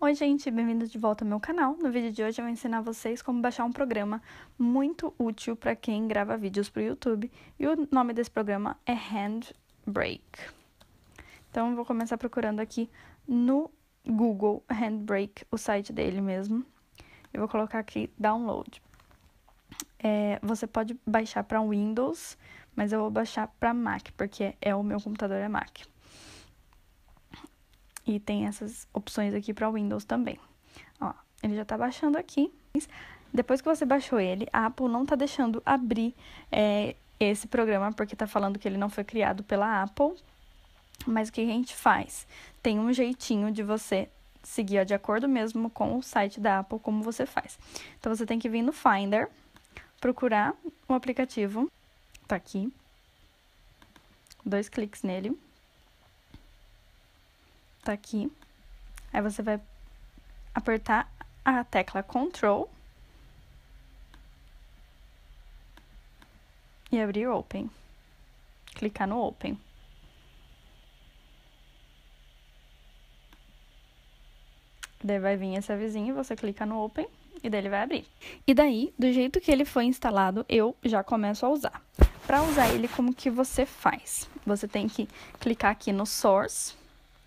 Oi gente, bem-vindos de volta ao meu canal. No vídeo de hoje eu vou ensinar vocês como baixar um programa muito útil para quem grava vídeos para o YouTube. E o nome desse programa é Handbrake. Então eu vou começar procurando aqui no Google Handbrake, o site dele mesmo. Eu vou colocar aqui download. É, você pode baixar para Windows, mas eu vou baixar para Mac, porque é o meu computador é Mac. E tem essas opções aqui para o Windows também. Ó, ele já está baixando aqui. Depois que você baixou ele, a Apple não está deixando abrir é, esse programa, porque está falando que ele não foi criado pela Apple. Mas o que a gente faz? Tem um jeitinho de você seguir ó, de acordo mesmo com o site da Apple, como você faz. Então, você tem que vir no Finder, procurar o um aplicativo, tá aqui, dois cliques nele, Tá aqui. Aí você vai apertar a tecla Control e abrir Open. Clicar no Open. Daí vai vir esse avisinho, você clica no Open e daí ele vai abrir. E daí, do jeito que ele foi instalado, eu já começo a usar. Para usar ele, como que você faz? Você tem que clicar aqui no Source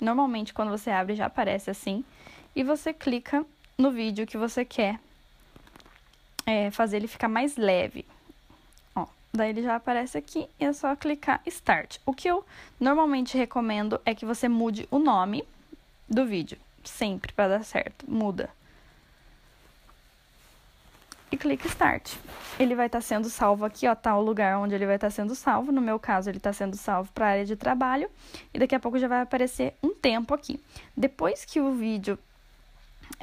Normalmente, quando você abre, já aparece assim. E você clica no vídeo que você quer é, fazer ele ficar mais leve. Ó, daí ele já aparece aqui e é só clicar Start. O que eu normalmente recomendo é que você mude o nome do vídeo. Sempre, para dar certo. Muda e clique Start. Ele vai estar tá sendo salvo aqui, ó, tá o lugar onde ele vai estar tá sendo salvo. No meu caso, ele está sendo salvo para a área de trabalho e daqui a pouco já vai aparecer um tempo aqui. Depois que o vídeo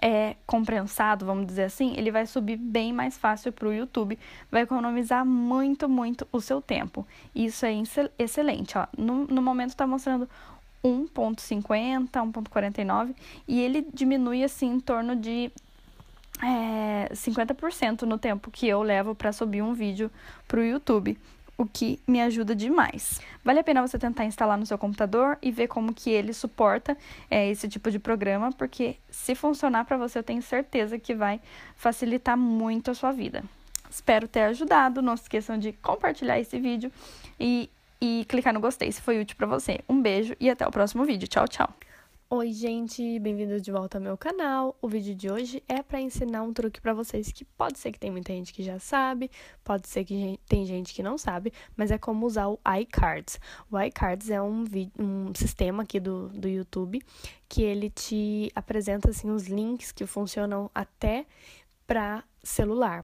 é compensado, vamos dizer assim, ele vai subir bem mais fácil para o YouTube, vai economizar muito, muito o seu tempo. Isso é excelente. Ó. No, no momento está mostrando 1,50, 1,49 e ele diminui assim em torno de é, eh, 50% no tempo que eu levo para subir um vídeo para o YouTube o que me ajuda demais. Vale a pena você tentar instalar no seu computador e ver como que ele suporta é, esse tipo de programa, porque se funcionar para você, eu tenho certeza que vai facilitar muito a sua vida. Espero ter ajudado. Não se esqueçam de compartilhar esse vídeo e, e clicar no gostei se foi útil para você. Um beijo e até o próximo vídeo. Tchau, tchau. Oi, gente, bem-vindos de volta ao meu canal. O vídeo de hoje é para ensinar um truque para vocês que pode ser que tem muita gente que já sabe, pode ser que tem gente que não sabe, mas é como usar o iCards. O iCards é um, um sistema aqui do, do YouTube que ele te apresenta assim os links que funcionam até para celular.